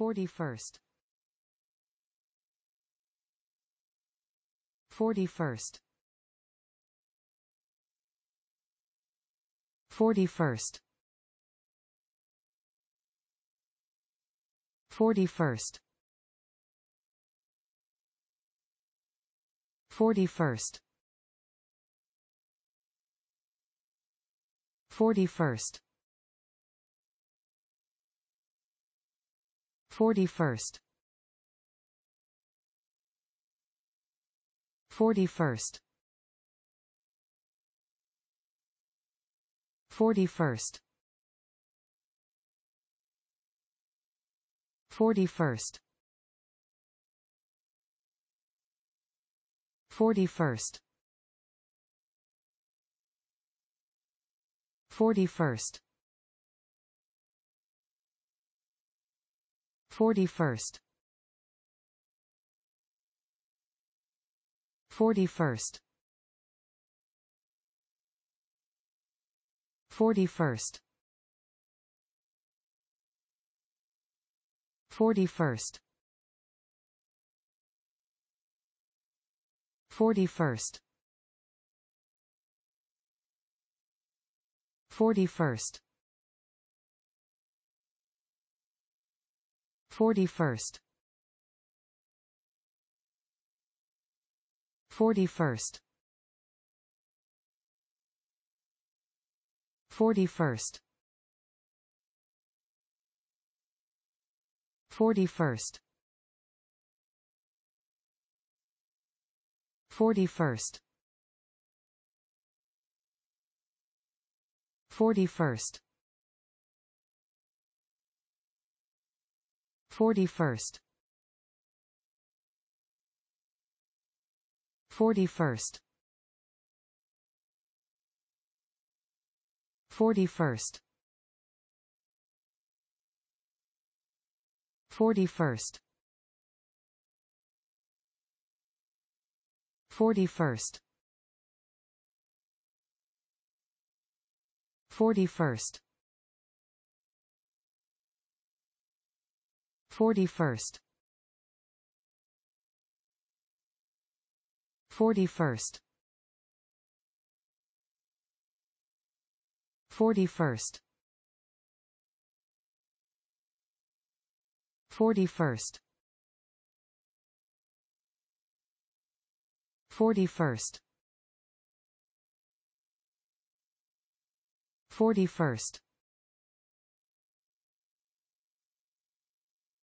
41st 41st 41st 41st 41st 41st 41st 41st 41st 41st 41st 41st 41st 41st 41st 41st 41st 41st 41st 41st 41st 41st 41st 41st 41st 41st 41st 41st 41st 41st 41st 41st 41st 41st 41st 41st